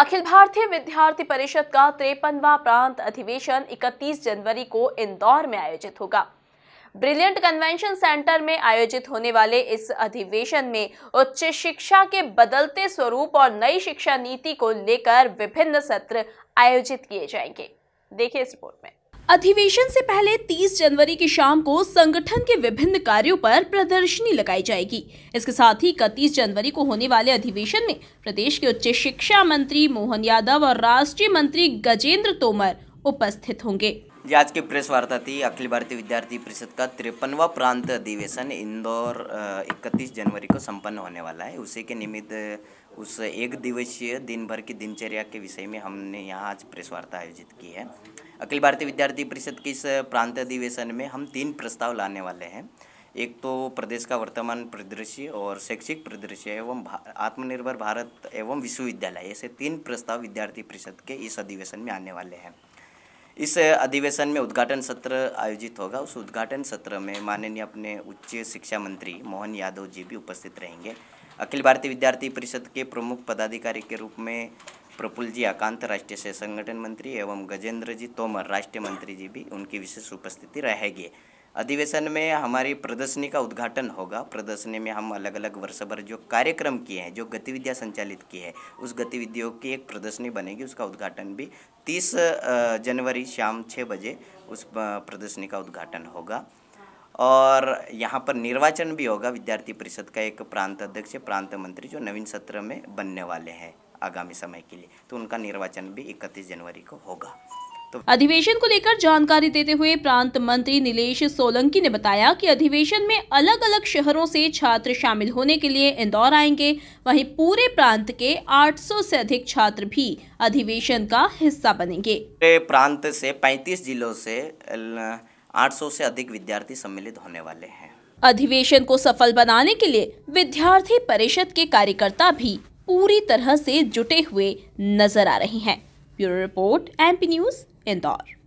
अखिल भारतीय विद्यार्थी परिषद का त्रेपनवा प्रांत अधिवेशन 31 जनवरी को इंदौर में आयोजित होगा ब्रिलियंट कन्वेंशन सेंटर में आयोजित होने वाले इस अधिवेशन में उच्च शिक्षा के बदलते स्वरूप और नई शिक्षा नीति को लेकर विभिन्न सत्र आयोजित किए जाएंगे देखिए इस रिपोर्ट में अधिवेशन से पहले 30 जनवरी की शाम को संगठन के विभिन्न कार्यों पर प्रदर्शनी लगाई जाएगी इसके साथ ही इकतीस जनवरी को होने वाले अधिवेशन में प्रदेश के उच्च शिक्षा मंत्री मोहन यादव और राष्ट्रीय मंत्री गजेंद्र तोमर उपस्थित होंगे जी आज की प्रेस वार्ता थी अखिल भारतीय विद्यार्थी परिषद का तिरपनवा प्रांत अधिवेशन इंदौर इकतीस जनवरी को संपन्न होने वाला है उसी के निमित्त उस एक दिवसीय दिन भर की दिनचर्या के विषय में हमने यहाँ आज प्रेस वार्ता आयोजित की है अखिल भारतीय विद्यार्थी परिषद के इस प्रांत अधिवेशन में हम तीन प्रस्ताव लाने वाले हैं एक तो प्रदेश का वर्तमान परिदृश्य और शैक्षिक परिदृश्य एवं आत्मनिर्भर भारत एवं विश्वविद्यालय ऐसे तीन प्रस्ताव विद्यार्थी परिषद के इस अधिवेशन में आने वाले हैं इस अधिवेशन में उद्घाटन सत्र आयोजित होगा उस उद्घाटन सत्र में माननीय अपने उच्च शिक्षा मंत्री मोहन यादव जी भी उपस्थित रहेंगे अखिल भारतीय विद्यार्थी परिषद के प्रमुख पदाधिकारी के रूप में प्रफुल जी आकांत राष्ट्रीय से संगठन मंत्री एवं गजेंद्र जी तोमर राष्ट्रीय मंत्री जी भी उनकी विशेष उपस्थिति रहेगी अधिवेशन में हमारी प्रदर्शनी का उद्घाटन होगा प्रदर्शनी में हम अलग अलग वर्ष भर जो कार्यक्रम किए हैं जो गतिविधियां संचालित की है उस गतिविधियों की एक प्रदर्शनी बनेगी उसका उद्घाटन भी 30 जनवरी शाम 6 बजे उस प्रदर्शनी का उद्घाटन होगा और यहाँ पर निर्वाचन भी होगा विद्यार्थी परिषद का एक प्रांत अध्यक्ष प्रांत मंत्री जो नवीन सत्र में बनने वाले हैं आगामी समय के लिए तो उनका निर्वाचन भी इकतीस जनवरी को होगा तो अधिवेशन को लेकर जानकारी देते हुए प्रांत मंत्री नीलेष सोलंकी ने बताया कि अधिवेशन में अलग अलग शहरों से छात्र शामिल होने के लिए इंदौर आएंगे वहीं पूरे प्रांत के 800 से अधिक छात्र भी अधिवेशन का हिस्सा बनेंगे प्रांत से 35 जिलों से 800 से अधिक विद्यार्थी सम्मिलित होने वाले हैं अधिवेशन को सफल बनाने के लिए विद्यार्थी परिषद के कार्यकर्ता भी पूरी तरह से जुटे हुए नजर आ रहे हैं bureau report P news Indore